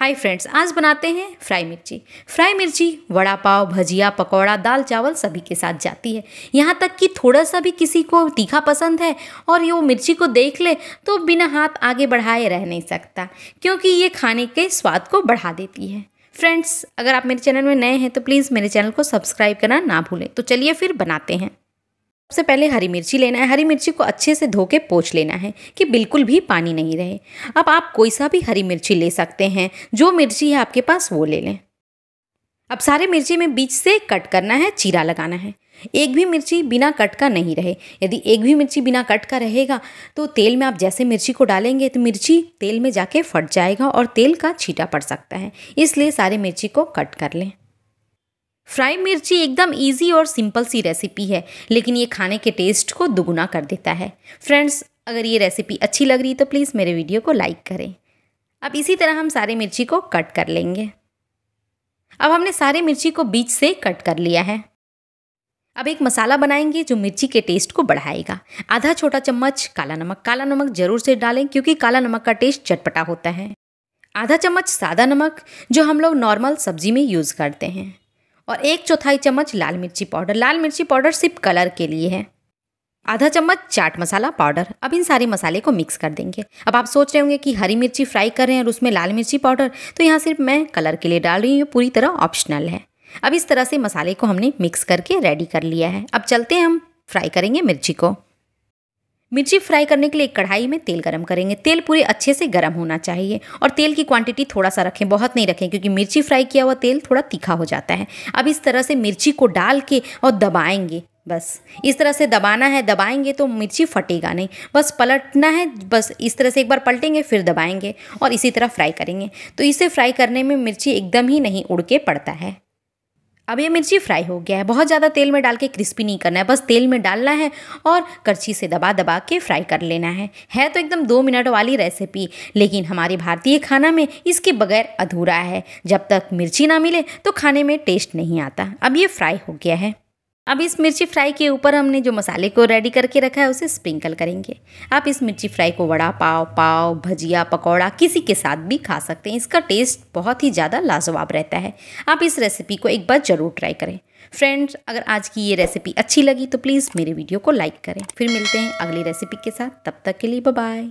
hi friends आज बनाते हैं फ्राई मिर्ची फ्राई मिर्ची वड़ा पाव भजिया पकौड़ा दाल चावल सभी के साथ जाती है यहाँ तक कि थोड़ा सा भी किसी को तीखा पसंद है और ये वो मिर्ची को देख ले तो बिना हाथ आगे बढ़ाए रह नहीं सकता क्योंकि ये खाने के स्वाद को बढ़ा देती है फ्रेंड्स अगर आप मेरे चैनल में नए हैं तो प्लीज़ मेरे चैनल को सब्सक्राइब करना ना भूलें तो चलिए फिर बनाते हैं सबसे पहले हरी मिर्ची लेना है हरी मिर्ची को अच्छे से धो के पोछ लेना है कि बिल्कुल भी पानी नहीं रहे अब आप कोई सा भी हरी मिर्ची ले सकते हैं जो मिर्ची है आपके पास वो ले लें अब सारे मिर्ची में बीच से कट करना है चीरा लगाना है एक भी मिर्ची बिना कट का नहीं रहे यदि एक भी मिर्ची बिना कट का रहेगा तो तेल में आप जैसे मिर्ची को डालेंगे तो मिर्ची तेल में जाके फट जाएगा और तेल का छीटा पड़ सकता है इसलिए सारे मिर्ची को कट कर लें फ्राई मिर्ची एकदम इजी और सिंपल सी रेसिपी है लेकिन ये खाने के टेस्ट को दुगुना कर देता है फ्रेंड्स अगर ये रेसिपी अच्छी लग रही तो प्लीज़ मेरे वीडियो को लाइक करें अब इसी तरह हम सारे मिर्ची को कट कर लेंगे अब हमने सारे मिर्ची को बीच से कट कर लिया है अब एक मसाला बनाएंगे जो मिर्ची के टेस्ट को बढ़ाएगा आधा छोटा चम्मच काला नमक काला नमक ज़रूर से डालें क्योंकि काला नमक का टेस्ट चटपटा होता है आधा चम्मच सादा नमक जो हम लोग नॉर्मल सब्जी में यूज़ करते हैं और एक चौथाई चम्मच लाल मिर्ची पाउडर लाल मिर्ची पाउडर सिर्फ कलर के लिए है आधा चम्मच चाट मसाला पाउडर अब इन सारे मसाले को मिक्स कर देंगे अब आप सोच रहे होंगे कि हरी मिर्ची फ्राई कर रहे हैं और उसमें लाल मिर्ची पाउडर तो यहाँ सिर्फ मैं कलर के लिए डाल रही हूँ पूरी तरह ऑप्शनल है अब इस तरह से मसाले को हमने मिक्स करके रेडी कर लिया है अब चलते हैं हम फ्राई करेंगे मिर्ची को मिर्ची फ्राई करने के लिए एक कढ़ाई में तेल गरम करेंगे तेल पूरे अच्छे से गरम होना चाहिए और तेल की क्वांटिटी थोड़ा सा रखें बहुत नहीं रखें क्योंकि मिर्ची फ्राई किया हुआ तेल थोड़ा तीखा हो जाता है अब इस तरह से मिर्ची को डाल के और दबाएंगे बस इस तरह से दबाना है दबाएंगे तो मिर्ची फटेगा नहीं बस पलटना है बस इस तरह से एक बार पलटेंगे फिर दबाएंगे और इसी तरह फ्राई करेंगे तो इसे फ्राई करने में मिर्ची एकदम ही नहीं उड़ के पड़ता है अब ये मिर्ची फ्राई हो गया है बहुत ज़्यादा तेल में डाल के क्रिस्पी नहीं करना है बस तेल में डालना है और करछी से दबा दबा के फ्राई कर लेना है है तो एकदम दो मिनट वाली रेसिपी लेकिन हमारे भारतीय खाना में इसके बगैर अधूरा है जब तक मिर्ची ना मिले तो खाने में टेस्ट नहीं आता अब ये फ्राई हो गया है अब इस मिर्ची फ्राई के ऊपर हमने जो मसाले को रेडी करके रखा है उसे स्प्रिंकल करेंगे आप इस मिर्ची फ्राई को वड़ा पाव पाव भजिया पकौड़ा किसी के साथ भी खा सकते हैं इसका टेस्ट बहुत ही ज़्यादा लाजवाब रहता है आप इस रेसिपी को एक बार ज़रूर ट्राई करें फ्रेंड्स अगर आज की ये रेसिपी अच्छी लगी तो प्लीज़ मेरे वीडियो को लाइक करें फिर मिलते हैं अगली रेसिपी के साथ तब तक के लिए बाय